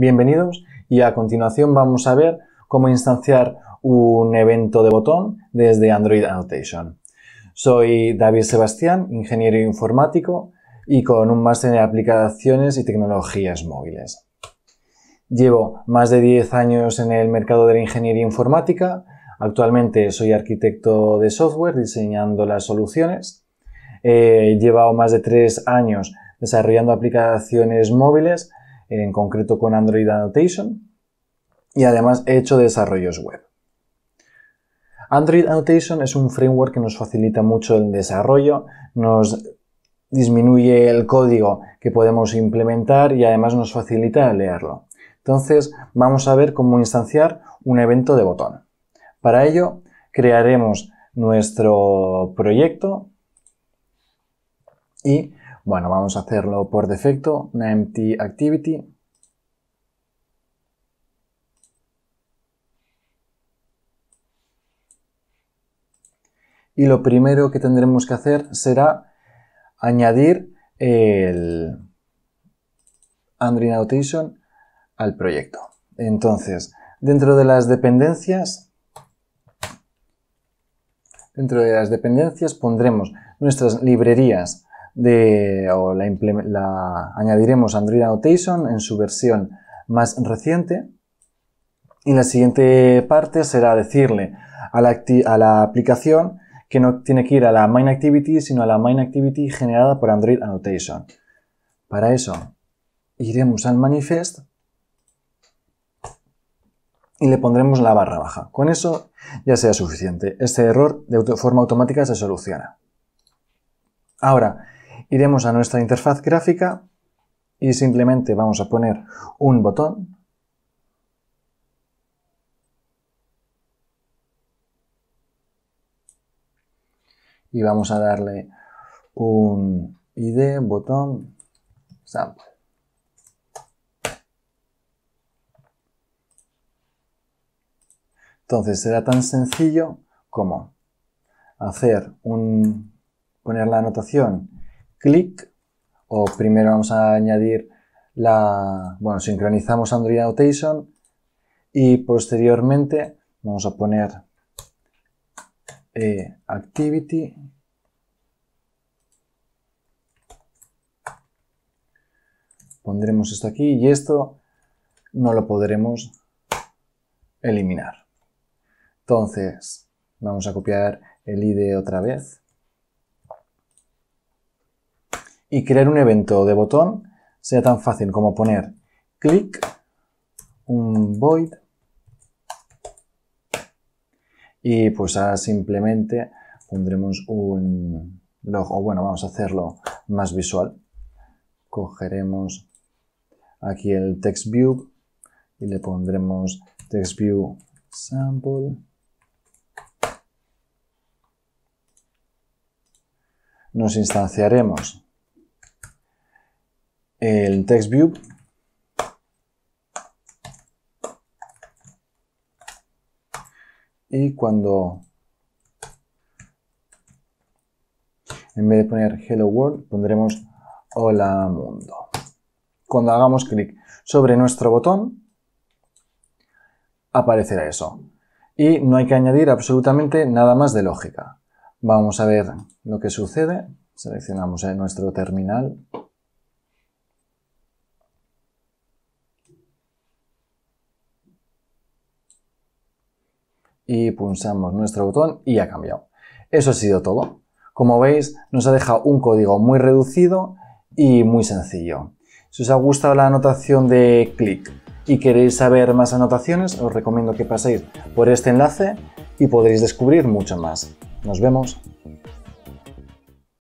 Bienvenidos y a continuación vamos a ver cómo instanciar un evento de botón desde Android Annotation. Soy David Sebastián, ingeniero informático y con un máster en aplicaciones y tecnologías móviles. Llevo más de 10 años en el mercado de la ingeniería informática. Actualmente soy arquitecto de software diseñando las soluciones. He llevado más de 3 años desarrollando aplicaciones móviles eh, en concreto con Android Annotation, y además he hecho desarrollos web. Android Annotation es un framework que nos facilita mucho el desarrollo, nos disminuye el código que podemos implementar y además nos facilita leerlo. Entonces vamos a ver cómo instanciar un evento de botón. Para ello crearemos nuestro proyecto y bueno, vamos a hacerlo por defecto, una empty activity. Y lo primero que tendremos que hacer será añadir el Android Autation al proyecto. Entonces, dentro de las dependencias, dentro de las dependencias pondremos nuestras librerías de, o la, añadiremos Android Annotation en su versión más reciente. Y la siguiente parte será decirle a la, aplicación que no tiene que ir a la main activity, sino a la main activity generada por Android Annotation. Para eso iremos al manifest y le pondremos la barra baja. Con eso ya sea suficiente. Este error de forma automática se soluciona. Ahora, Iremos a nuestra interfaz gráfica y simplemente vamos a poner un botón. Y vamos a darle un id botón sample. Entonces será tan sencillo como hacer un poner la anotación clic o primero vamos a añadir la, bueno, sincronizamos Android Notation y posteriormente vamos a poner eh, activity pondremos esto aquí y esto no lo podremos eliminar entonces vamos a copiar el ID otra vez y crear un evento de botón sea tan fácil como poner clic, un void y pues ahora simplemente pondremos un logo o bueno, vamos a hacerlo más visual. Cogeremos aquí el text view y le pondremos text view sample. Nos instanciaremos el View Y cuando en vez de poner Hello World, pondremos Hola Mundo. Cuando hagamos clic sobre nuestro botón, aparecerá eso. Y no hay que añadir absolutamente nada más de lógica. Vamos a ver lo que sucede. Seleccionamos eh, nuestro terminal y pulsamos nuestro botón y ha cambiado. Eso ha sido todo. Como veis, nos ha dejado un código muy reducido y muy sencillo. Si os ha gustado la anotación de clic y queréis saber más anotaciones, os recomiendo que paséis por este enlace y podréis descubrir mucho más. Nos vemos.